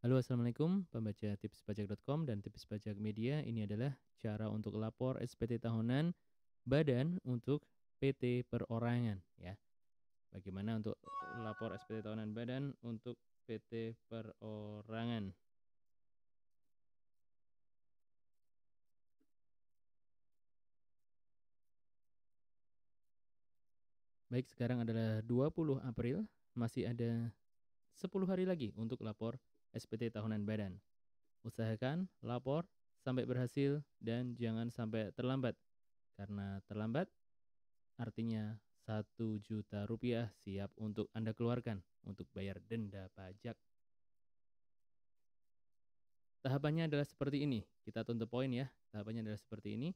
Halo Assalamualaikum, pembaca tipspajak.com dan tips pajak media. Ini adalah cara untuk lapor SPT tahunan badan untuk PT perorangan ya. Bagaimana untuk lapor SPT tahunan badan untuk PT perorangan? Baik, sekarang adalah 20 April, masih ada 10 hari lagi untuk lapor SPT tahunan badan. Usahakan lapor sampai berhasil dan jangan sampai terlambat. Karena terlambat artinya 1 juta rupiah siap untuk Anda keluarkan untuk bayar denda pajak. Tahapannya adalah seperti ini. Kita tuntut poin ya. Tahapannya adalah seperti ini.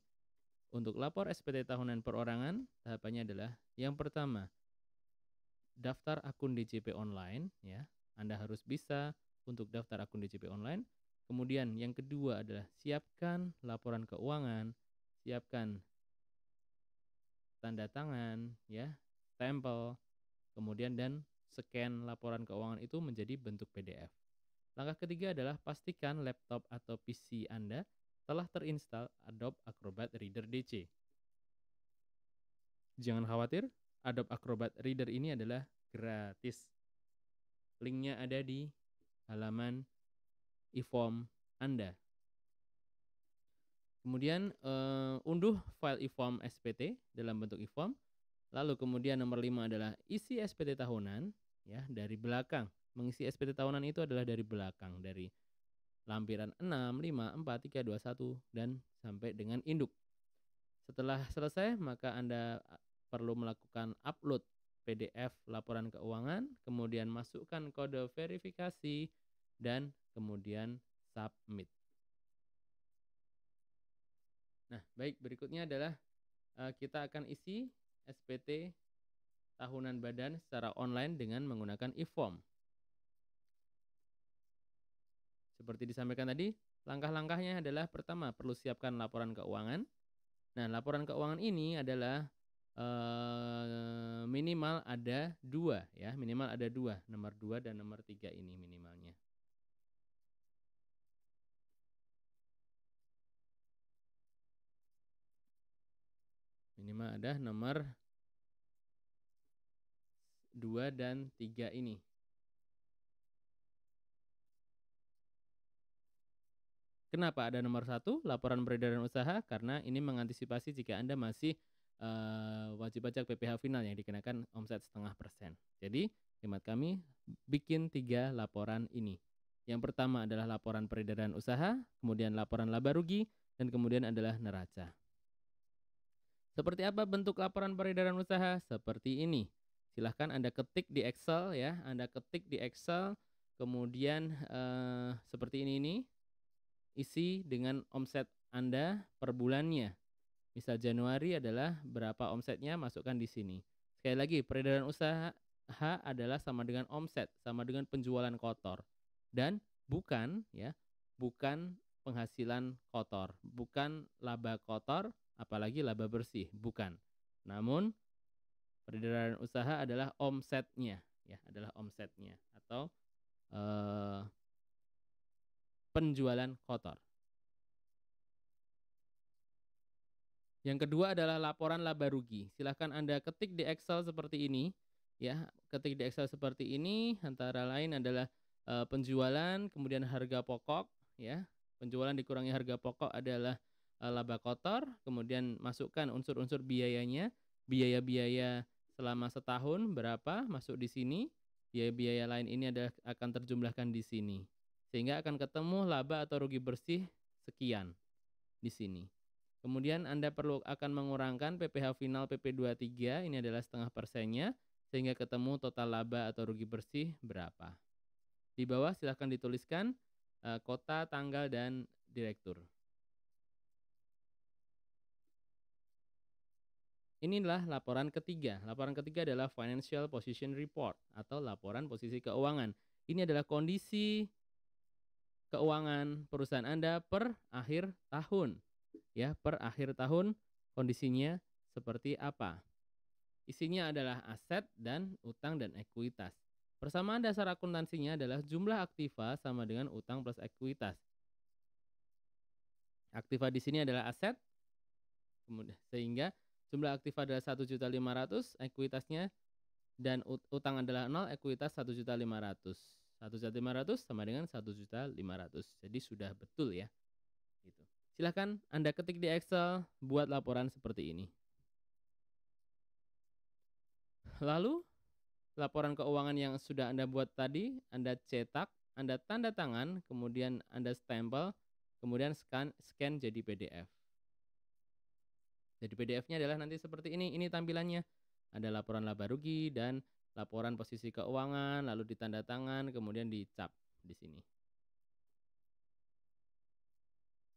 Untuk lapor SPT tahunan perorangan, tahapannya adalah yang pertama, daftar akun DJP online ya. Anda harus bisa untuk daftar akun DCP online. Kemudian yang kedua adalah siapkan laporan keuangan, siapkan tanda tangan, ya, stempel, kemudian dan scan laporan keuangan itu menjadi bentuk PDF. Langkah ketiga adalah pastikan laptop atau PC Anda telah terinstal Adobe Acrobat Reader DC. Jangan khawatir, Adobe Acrobat Reader ini adalah gratis. Linknya ada di halaman e-form Anda. Kemudian uh, unduh file e-form SPT dalam bentuk e-form. Lalu kemudian nomor 5 adalah isi SPT tahunan ya dari belakang. Mengisi SPT tahunan itu adalah dari belakang dari lampiran 6, 5, 4, 3, 2, 1 dan sampai dengan induk. Setelah selesai maka Anda perlu melakukan upload PDF laporan keuangan, kemudian masukkan kode verifikasi, dan kemudian submit. Nah, baik, berikutnya adalah eh, kita akan isi SPT tahunan badan secara online dengan menggunakan e-form. Seperti disampaikan tadi, langkah-langkahnya adalah pertama perlu siapkan laporan keuangan. Nah, laporan keuangan ini adalah Eh, minimal ada dua ya minimal ada dua nomor dua dan nomor tiga ini minimalnya minimal ada nomor dua dan tiga ini Kenapa ada nomor satu laporan peredaran usaha? Karena ini mengantisipasi jika Anda masih uh, wajib pajak PPh final yang dikenakan omset setengah persen. Jadi hemat kami bikin tiga laporan ini. Yang pertama adalah laporan peredaran usaha, kemudian laporan laba rugi, dan kemudian adalah neraca. Seperti apa bentuk laporan peredaran usaha? Seperti ini. Silahkan Anda ketik di Excel ya, Anda ketik di Excel, kemudian eh, seperti ini ini isi dengan omset Anda per bulannya. Misal Januari adalah berapa omsetnya masukkan di sini. Sekali lagi, peredaran usaha adalah sama dengan omset, sama dengan penjualan kotor. Dan bukan ya, bukan penghasilan kotor, bukan laba kotor, apalagi laba bersih, bukan. Namun peredaran usaha adalah omsetnya ya, adalah omsetnya atau eh, penjualan kotor. Yang kedua adalah laporan laba rugi. Silahkan Anda ketik di Excel seperti ini. Ya, ketik di Excel seperti ini. Antara lain adalah e, penjualan, kemudian harga pokok. Ya, penjualan dikurangi harga pokok adalah e, laba kotor. Kemudian masukkan unsur-unsur biayanya, biaya-biaya selama setahun berapa masuk di sini. Biaya-biaya lain ini adalah akan terjumlahkan di sini. Sehingga akan ketemu laba atau rugi bersih sekian di sini. Kemudian Anda perlu akan mengurangkan PPH final PP23, ini adalah setengah persennya, sehingga ketemu total laba atau rugi bersih berapa. Di bawah silahkan dituliskan e, kota, tanggal, dan direktur. Inilah laporan ketiga. Laporan ketiga adalah Financial Position Report atau laporan posisi keuangan. Ini adalah kondisi keuangan perusahaan Anda per akhir tahun ya per akhir tahun kondisinya seperti apa. Isinya adalah aset dan utang dan ekuitas. Persamaan dasar akuntansinya adalah jumlah aktiva sama dengan utang plus ekuitas. Aktiva di sini adalah aset, sehingga jumlah aktiva adalah 1.500, ekuitasnya dan utang adalah 0, ekuitas 1.500. 1.500 sama dengan 1.500. Jadi sudah betul ya. Silahkan Anda ketik di Excel, buat laporan seperti ini. Lalu, laporan keuangan yang sudah Anda buat tadi, Anda cetak, Anda tanda tangan, kemudian Anda stempel, kemudian scan, scan jadi PDF. Jadi PDF-nya adalah nanti seperti ini, ini tampilannya. Ada laporan laba rugi dan laporan posisi keuangan, lalu ditanda tangan, kemudian dicap di sini.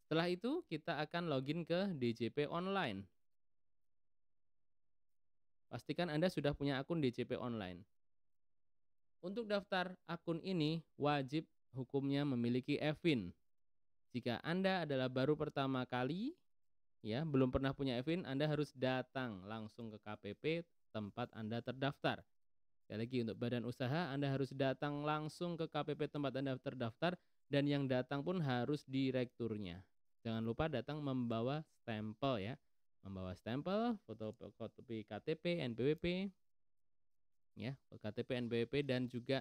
Setelah itu kita akan login ke DJP Online. Pastikan Anda sudah punya akun DJP Online. Untuk daftar akun ini wajib hukumnya memiliki EVIN. Jika Anda adalah baru pertama kali ya, belum pernah punya EVIN, Anda harus datang langsung ke KPP tempat Anda terdaftar. Sekali lagi untuk badan usaha Anda harus datang langsung ke KPP tempat Anda terdaftar dan yang datang pun harus direkturnya. Jangan lupa datang membawa stempel ya. Membawa stempel, foto fotokopi KTP, NPWP, ya, KTP, NPWP dan juga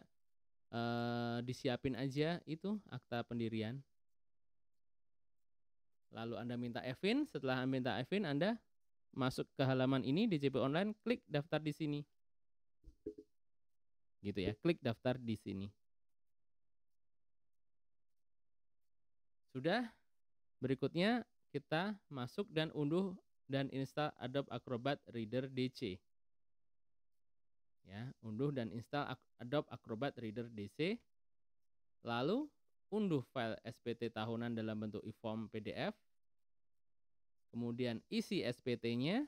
eh, disiapin aja itu akta pendirian. Lalu Anda minta EVIN, setelah Anda minta EVIN Anda masuk ke halaman ini DJP Online, klik daftar di sini. Gitu ya, klik daftar di sini. Sudah? Berikutnya kita masuk dan unduh dan install Adobe Acrobat Reader DC. Ya, unduh dan install Adobe Acrobat Reader DC. Lalu unduh file SPT tahunan dalam bentuk e-form PDF. Kemudian isi SPT-nya,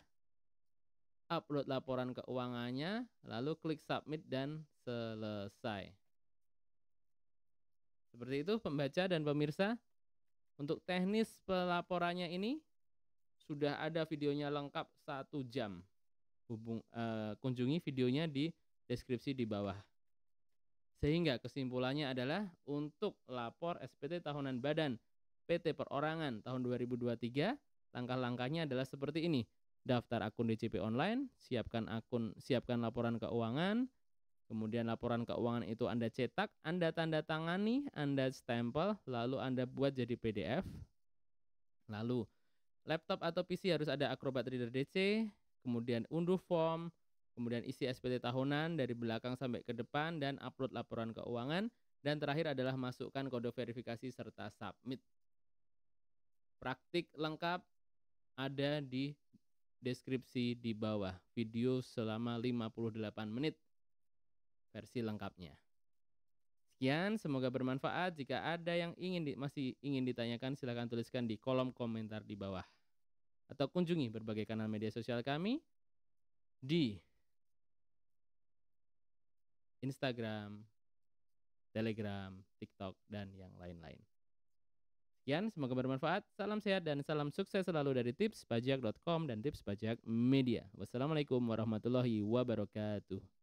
upload laporan keuangannya, lalu klik submit dan selesai. Seperti itu pembaca dan pemirsa. Untuk teknis pelaporannya ini sudah ada videonya lengkap satu jam. Hubung, uh, kunjungi videonya di deskripsi di bawah. Sehingga kesimpulannya adalah untuk lapor SPT tahunan badan PT Perorangan tahun 2023, langkah-langkahnya adalah seperti ini. Daftar akun DCP online, siapkan akun siapkan laporan keuangan, Kemudian laporan keuangan itu Anda cetak, Anda tanda tangani, Anda stempel, lalu Anda buat jadi PDF. Lalu laptop atau PC harus ada Acrobat Reader DC, kemudian unduh form, kemudian isi SPT tahunan dari belakang sampai ke depan dan upload laporan keuangan dan terakhir adalah masukkan kode verifikasi serta submit. Praktik lengkap ada di deskripsi di bawah video selama 58 menit versi lengkapnya. Sekian, semoga bermanfaat. Jika ada yang ingin di, masih ingin ditanyakan, silahkan tuliskan di kolom komentar di bawah. Atau kunjungi berbagai kanal media sosial kami di Instagram, Telegram, TikTok, dan yang lain-lain. Sekian, semoga bermanfaat. Salam sehat dan salam sukses selalu dari tipspajak.com dan Tips Pajak Media. Wassalamualaikum warahmatullahi wabarakatuh.